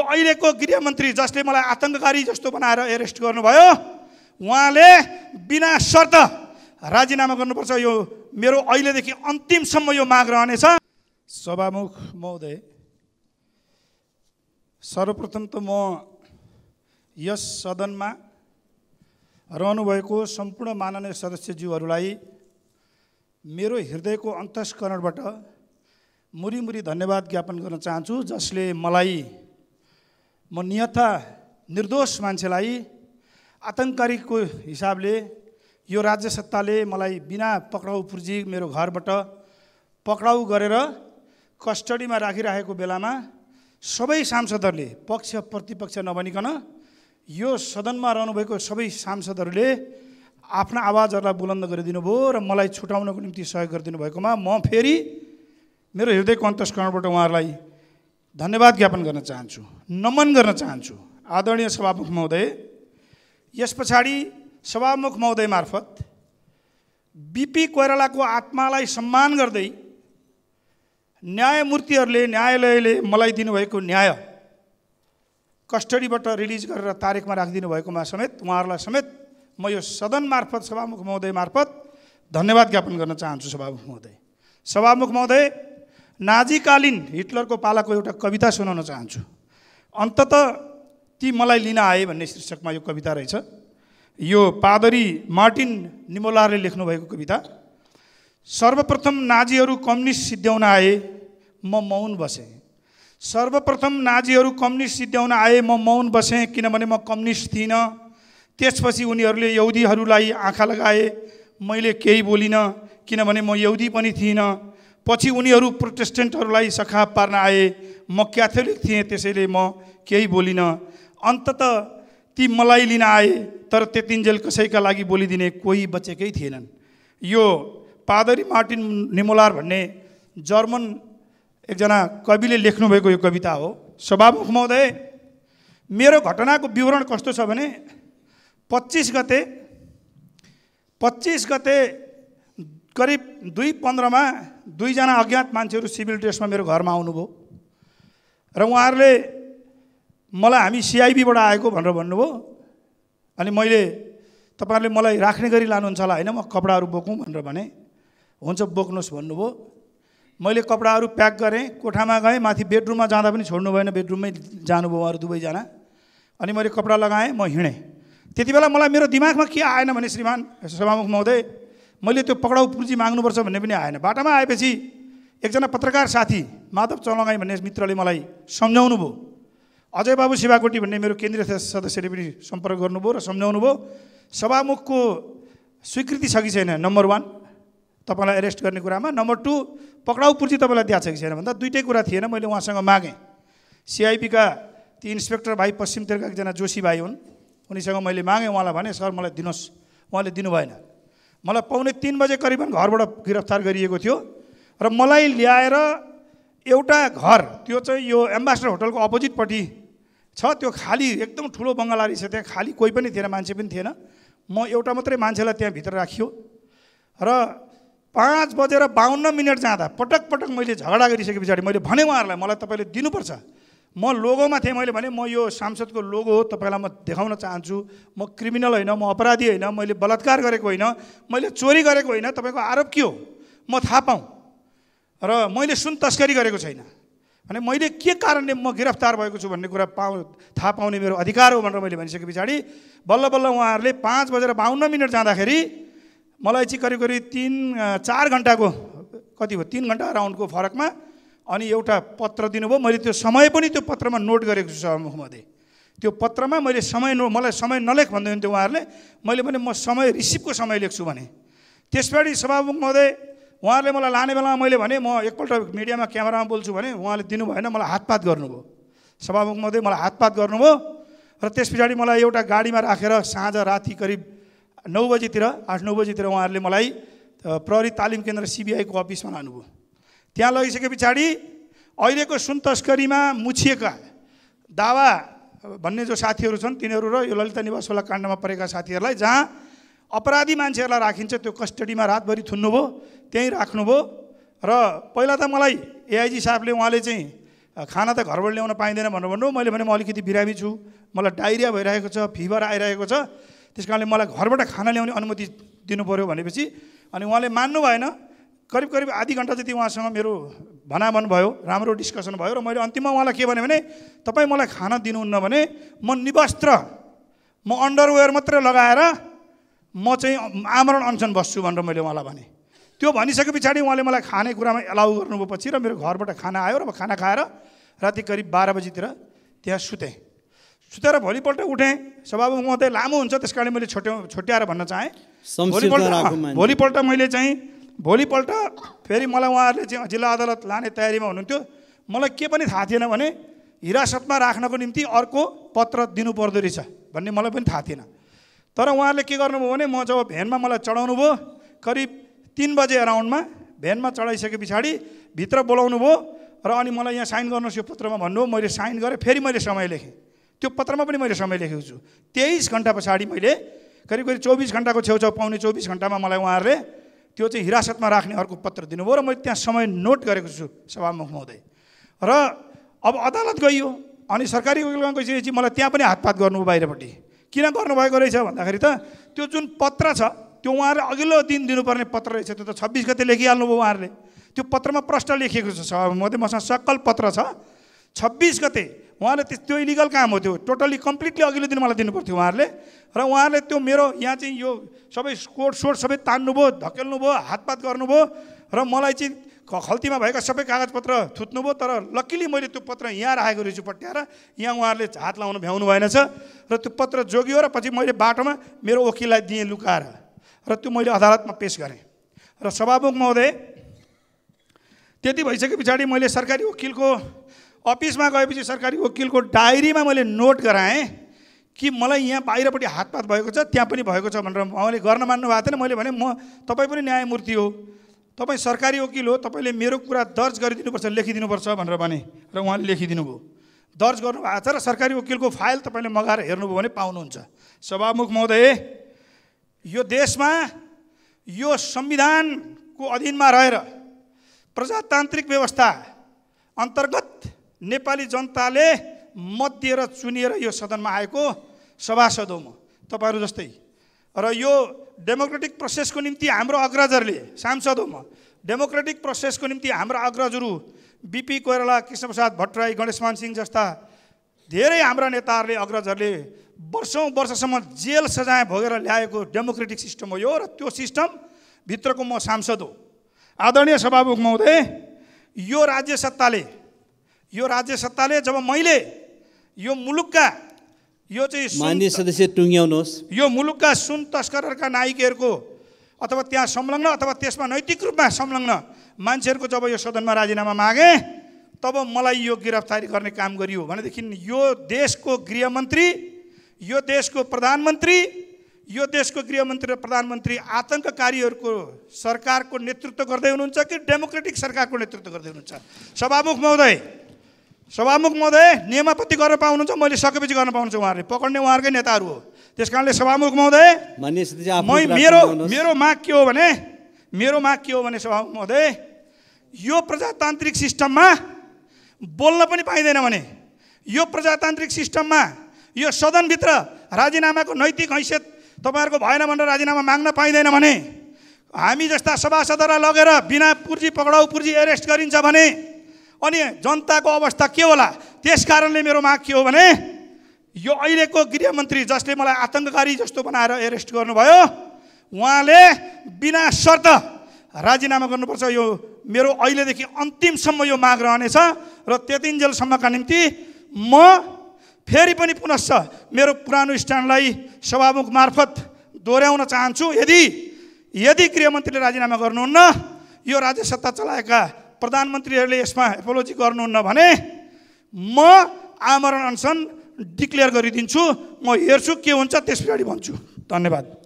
अहिलेको गृहमन्त्री जसले मलाई आतङ्ककारी जस्तो बनाएर एरेस्ट गर्नुभयो उहाँले बिना शर्त राजीनामा गर्नुपर्छ यो मेरो अहिलेदेखि अन्तिमसम्म यो माग रहनेछ सभामुख महोदय सर्वप्रथम त म यस सदनमा रहनुभएको सम्पूर्ण माननीय सदस्यज्यूहरूलाई मेरो हृदयको अन्तस्करणबाट मुरीमुरी धन्यवाद ज्ञापन गर्न चाहन्छु जसले मलाई म नियथा निर्दोष मान्छेलाई आतङ्ककारीको हिसाबले यो राज्य सत्ताले मलाई बिना पक्राउ पुर्जी मेरो घरबाट पक्राउ गरेर कस्टडीमा राखिराखेको बेलामा सबै सांसदहरूले पक्ष प्रतिपक्ष नभनिकन यो सदनमा रहनुभएको सबै सांसदहरूले आफ्ना आवाजहरूलाई बुलन्द गरिदिनु भयो र मलाई छुटाउनको निम्ति सहयोग गरिदिनु भएकोमा म फेरि मेरो हृदयको अन्तस्करणबाट उहाँहरूलाई धन्यवाद ज्ञापन गर्न चाहन्छु नमन गर्न चाहन्छु आदरणीय सभामुख महोदय यस पछाडि सभामुख महोदय मार्फत बिपी कोइरालाको आत्मालाई सम्मान गर्दै न्यायमूर्तिहरूले न्यायालयले मलाई दिनुभएको न्याय कस्टडीबाट रिलिज गरेर तारिकमा राखिदिनु भएकोमा समेत उहाँहरूलाई समेत म यो सदन मार्फत सभामुख महोदय मार्फत धन्यवाद ज्ञापन गर्न चाहन्छु सभामुख महोदय सभामुख महोदय नाजीकालीन हिटलरको पालाको एउटा कविता सुनाउन चाहन्छु अन्तत ती मलाई लिन आए भन्ने शीर्षकमा यो कविता रहेछ यो पादरी मार्टिन निमोलारले लेख्नुभएको कविता सर्वप्रथम नाजीहरू कम्युनिस्ट सिद्ध्याउन आए म मौन बसेँ सर्वप्रथम नाजीहरू कम्युनिस्ट सिद्ध्याउन आए म मौन बसेँ किनभने म कम्युनिस्ट थिइनँ त्यसपछि उनीहरूले यहुदीहरूलाई आँखा लगाए मैले केही बोलिनँ किनभने म यहुदी पनि थिइनँ पछि उनीहरू प्रोटेस्टेन्टहरूलाई सखा पार्न आए म क्याथोलिक थिएँ त्यसैले म केही बोलिनँ अन्तत ती मलाई लिन आए तर त्यतिन्जेल कसैका लागि बोलिदिने कोही बचेकै थिएनन् यो पादरी मार्टिन निमोलार भन्ने जर्मन एकजना कविले लेख्नुभएको यो कविता हो सभामुख महोदय मेरो घटनाको विवरण कस्तो छ भने पच्चिस गते पच्चिस गते करिब दुई पन्ध्रमा दुईजना अज्ञात मान्छेहरू सिभिल ड्रेसमा मेरो घरमा आउनुभयो र उहाँहरूले मलाई हामी सिआइबीबाट आएको भनेर भन्नुभयो अनि मैले तपाईँहरूले मलाई राख्ने गरी लानुहुन्छ होला होइन म कपडाहरू बोकौँ भनेर भने हुन्छ बोक्नुहोस् भन्नुभयो मैले कपडाहरू प्याक गरेँ कोठामा गएँ माथि बेडरुममा जाँदा पनि छोड्नु भएन बेडरुममै जानुभयो उहाँहरू दुवैजना अनि मैले कपडा लगाएँ म हिँडेँ त्यति बेला मलाई मेरो दिमागमा के आएन भने श्रीमान सभामुख महोदय मैले त्यो पक्राउ पुर्जी माग्नुपर्छ भन्ने पनि आएन बाटामा आएपछि एकजना पत्रकार साथी माधव चौलगाई भन्ने मित्रले मलाई सम्झाउनु भयो अजय बाबु शिवाकोटी भन्ने मेरो केन्द्रीय सदस्यले पनि सम्पर्क गर्नुभयो र सम्झाउनु भयो सभामुखको स्वीकृति छ कि छैन नम्बर वान तपाईँलाई एरेस्ट गर्ने कुरामा नम्बर टू पक्राउ पुर्जी तपाईँलाई दिएको छ कि छैन भन्दा दुइटै कुरा थिएन मैले उहाँसँग मागेँ सिआइपीका ती इन्सपेक्टर भाइ पश्चिमतिरका एकजना जोशी भाइ हुन् उनीसँग मैले मागेँ उहाँलाई भने सर मलाई दिनुहोस् उहाँले दिनुभएन मलाई पाउने तिन बजे करिबन घरबाट गिरफ्तार गरिएको थियो र मलाई ल्याएर एउटा घर त्यो चाहिँ यो एम्बासडर होटलको अपोजिटपट्टि छ त्यो खाली एकदम ठुलो बङ्गला रहेछ त्यहाँ खाली कोही पनि थिएन मान्छे पनि थिएन म एउटा मात्रै मान्छेलाई त्यहाँ भित्र राखियो र पाँच बजेर बाहन्न मिनट जाँदा पटक पटक मैले झगडा गरिसके पछाडि मैले भने उहाँहरूलाई मलाई तपाईँले दिनुपर्छ म लोगोमा थिएँ मैले भने म यो सांसदको लोगो हो तपाईँलाई म देखाउन चाहन्छु म क्रिमिनल होइन म अपराधी होइन मैले बलात्कार गरेको होइन मैले चोरी गरेको होइन तपाईँको आरोप के हो म थाहा पाऊँ र मैले सुन तस्करी गरेको छैन भने मैले के कारणले म गिरफ्तार भएको छु भन्ने कुरा पाउ थाहा पाउने मेरो अधिकार हो भनेर मैले भनिसके पछाडि बल्ल बल्ल उहाँहरूले पाँच बजेर बाहन्न मिनट जाँदाखेरि मलाई चाहिँ करिब करिब तिन चार घन्टाको कति भयो तिन घन्टा राउन्डको फरकमा अनि एउटा पत्र दिनुभयो मैले त्यो समय पनि त्यो पत्रमा नोट गरेको छु सभामुखमध्ये त्यो पत्रमा मैले समय नो मलाई समय नलेख भन्दै हुन्थ्यो उहाँहरूले मैले भने म समय रिसिभको समय लेख्छु भने त्यस पछाडि सभामुख महोदय उहाँहरूले मलाई लाने बेलामा मैले भने म एकपल्ट मिडियामा क्यामेरामा बोल्छु भने उहाँले दिनु भएन मलाई हातपात गर्नुभयो सभामुख महोदय मलाई हातपात गर्नुभयो र त्यस पछाडि मलाई एउटा गाडीमा राखेर साँझ राति करिब नौ बजीतिर आठ नौ बजीतिर उहाँहरूले मलाई प्रहरी तालिम केन्द्र सिबिआईको अफिसमा लानुभयो त्यहाँ लगिसके पछाडि अहिलेको सुन तस्करीमा मुछिएका दावा भन्ने जो साथीहरू छन् तिनीहरू र यो ललिता निवास काण्डमा परेका साथीहरूलाई जहाँ अपराधी मान्छेहरूलाई राखिन्छ त्यो कस्टडीमा रातभरि थुन्नुभयो त्यहीँ राख्नुभयो र पहिला त मलाई एआइजी साहबले उहाँले चाहिँ खाना त घरबाट ल्याउन पाइँदैन भनेर भन्नु मैले भने म अलिकति बिरामी छु मलाई डाइरिया भइरहेको छ फिभर आइरहेको छ त्यस कारणले मलाई घरबाट खाना ल्याउने अनुमति दिनु पऱ्यो भनेपछि अनि उहाँले मान्नु भएन करिब करिब आधी घन्टा जति उहाँसँग मेरो भनाभन भयो राम्रो डिस्कसन भयो र मैले अन्तिममा उहाँलाई के भने तपाईँ मलाई खान दिनुहुन्न भने म निवस्त्र म अन्डरवेयर मात्रै लगाएर म चाहिँ आमरण अनसन बस्छु भनेर मैले उहाँलाई भने त्यो भनिसके पछाडि उहाँले मलाई खानेकुरामा एलाउ गर्नुभयो पछि र मेरो घरबाट खाना आयो र म खाना खाएर राति करिब बाह्र बजीतिर त्यहाँ सुतेँ सुतेर भोलिपल्ट उठेँ सभामुख त लामो हुन्छ त्यस कारणले मैले छोट्याउ छोट्याएर भन्न चाहेँ भोलिपल्ट भोलिपल्ट मैले चाहिँ भोलिपल्ट फेरि मलाई उहाँहरूले चाहिँ जिल्ला अदालत लाने तयारीमा हुनुहुन्थ्यो मलाई के पनि थाहा थिएन भने हिरासतमा राख्नको निम्ति अर्को पत्र दिनुपर्दो रहेछ भन्ने मलाई पनि थाहा थिएन तर उहाँहरूले के गर्नुभयो भने म जब भ्यानमा मलाई चढाउनु भयो करिब तिन बजे एराउन्डमा भ्यानमा चढाइसके पछाडि भित्र बोलाउनु भयो र अनि मलाई यहाँ साइन गर्नुहोस् यो पत्रमा भन्नुभयो मैले साइन गरेँ फेरि मैले समय लेखेँ त्यो पत्रमा पनि मैले समय लेखेको छु तेइस घन्टा पछाडि मैले करिब करिब चौबिस घन्टाको छेउछाउ पाउने चौबिस घन्टामा मलाई उहाँहरूले त्यो चाहिँ हिरासतमा राख्ने अर्को पत्र दिनुभयो र मैले त्यहाँ समय नोट गरेको छु सभामुख महोदय र अब अदालत गइयो अनि सरकारी वकिलमा गइसकेपछि मलाई त्यहाँ पनि हातपात गर्नुभयो बाहिरपट्टि किन गर्नुभएको रहेछ भन्दाखेरि त त्यो जुन पत्र छ त्यो उहाँहरूले अघिल्लो दिन दिनुपर्ने पत्र रहेछ त्यो त छब्बिस गते लेखिहाल्नुभयो उहाँहरूले त्यो पत्रमा प्रश्न लेखिएको छ सभामुख महोदय मसँग सकल पत्र छ छब्बिस गते उहाँले त्यस त्यो इलिगल काम हो त्यो टोटल्ली कम्प्लिटली अघिल्लो दिन मलाई दिनुपर्थ्यो उहाँहरूले र उहाँहरूले त्यो मेरो यहाँ चाहिँ यो सबै कोट सोट सबै तान्नुभयो धकेल्नुभयो हातपात गर्नुभयो र मलाई चाहिँ खल्तीमा भएका सबै कागजपत्र थुत्नुभयो तर लकिली मैले त्यो पत्र यहाँ राखेको रहेछु पट्याएर यहाँ उहाँहरूले हात लाउनु भ्याउनु भएनछ र त्यो पत्र जोगियो र पछि मैले बाटोमा मेरो वकिललाई दिएँ लुकाएर र त्यो मैले अदालतमा पेस गरेँ र सभामुख महोदय त्यति भइसके पछाडि मैले सरकारी वकिलको अफिसमा गएपछि सरकारी वकिलको डायरीमा मैले नोट गराएँ कि मलाई यहाँ बाहिरपट्टि हातपात भएको छ त्यहाँ पनि भएको छ भनेर उहाँले गर्न मान्नु भएको थिएन मैले भने म तपाईँ पनि न्यायमूर्ति हो तपाईँ सरकारी वकिल हो तपाईँले मेरो कुरा दर्ज गरिदिनुपर्छ लेखिदिनुपर्छ भनेर भने र उहाँले लेखिदिनुभयो भयो दर्ज गर्नुभएको छ र सरकारी वकिलको फाइल तपाईँले मगाएर हेर्नुभयो भने पाउनुहुन्छ सभामुख महोदय यो देशमा यो संविधानको अधीनमा रहेर प्रजातान्त्रिक व्यवस्था अन्तर्गत नेपाली जनताले मत दिएर चुनिएर यो सदनमा आएको सभासद हो म तपाईँहरू जस्तै र यो डेमोक्रेटिक प्रोसेसको निम्ति हाम्रो अग्रजहरूले सांसद हो म डेमोक्रेटिक प्रोसेसको निम्ति हाम्रो अग्रजहरू बिपी कोइराला कृष्णप्रसाद भट्टराई गणेशमान सिंह जस्ता धेरै हाम्रा नेताहरूले अग्रजहरूले वर्षौँ वर्षसम्म जेल सजाय भोगेर ल्याएको डेमोक्रेटिक सिस्टम हो यो र त्यो सिस्टम भित्रको म सांसद हो आदरणीय सभामुख महोदय यो राज्य सत्ताले यो राज्य सत्ताले जब मैले यो मुलुकका यो चाहिँ मान्य सदस्य टुङ्ग्याउनुहोस् यो मुलुकका सुन तस्करहरूका नायिकहरूको अथवा त्यहाँ संलग्न अथवा त्यसमा नैतिक रूपमा संलग्न मान्छेहरूको जब यो सदनमा राजीनामा मागे तब मलाई यो गिरफ्तारी गर्ने काम गरियो भनेदेखि यो देशको गृहमन्त्री यो देशको प्रधानमन्त्री यो देशको गृहमन्त्री र प्रधानमन्त्री आतङ्ककारीहरूको सरकारको नेतृत्व गर्दै हुनुहुन्छ कि डेमोक्रेटिक सरकारको नेतृत्व गर्दै हुनुहुन्छ सभामुख महोदय सभामुख महोदय नियमापत्ति गरेर पाउनुहुन्छ मैले सकेपछि गर्न पाउनुहुन्छ उहाँहरूले पक्ड्ने उहाँहरूकै नेताहरू हो त्यस कारणले सभामुख महोदय मेरो मेरो माग के हो भने मेरो माग के हो भने सभामुख महोदय यो प्रजातान्त्रिक सिस्टममा बोल्न पनि पाइँदैन भने यो प्रजातान्त्रिक सिस्टममा यो सदनभित्र राजीनामाको नैतिक हैसियत तपाईँहरूको भएन भनेर राजीनामा माग्न पाइँदैन भने हामी जस्ता सभासदहरूलाई लगेर बिना पुर्जी पक्राउ पुर्जी एरेस्ट गरिन्छ भने अनि जनताको अवस्था के होला त्यस कारणले मेरो माग के हो भने यो अहिलेको गृहमन्त्री जसले मलाई आतङ्ककारी जस्तो बनाएर एरेस्ट गर्नुभयो उहाँले बिना शर्त राजीनामा गर्नुपर्छ यो मेरो अहिलेदेखि अन्तिमसम्म यो माग रहनेछ र त्यतिन्जेलसम्मका निम्ति म फेरि पनि पुनश्च मेरो पुरानो स्ट्यान्डलाई सभामुख मार्फत दोहोऱ्याउन चाहन्छु यदि यदि गृहमन्त्रीले राजीनामा गर्नुहुन्न यो राज्य सत्ता चलाएका प्रधानमन्त्रीहरूले यसमा एपोलोजी गर्नुहुन्न भने म आमरण अनसन डिक्लेयर गरिदिन्छु म हेर्छु के हुन्छ त्यस पछाडि भन्छु धन्यवाद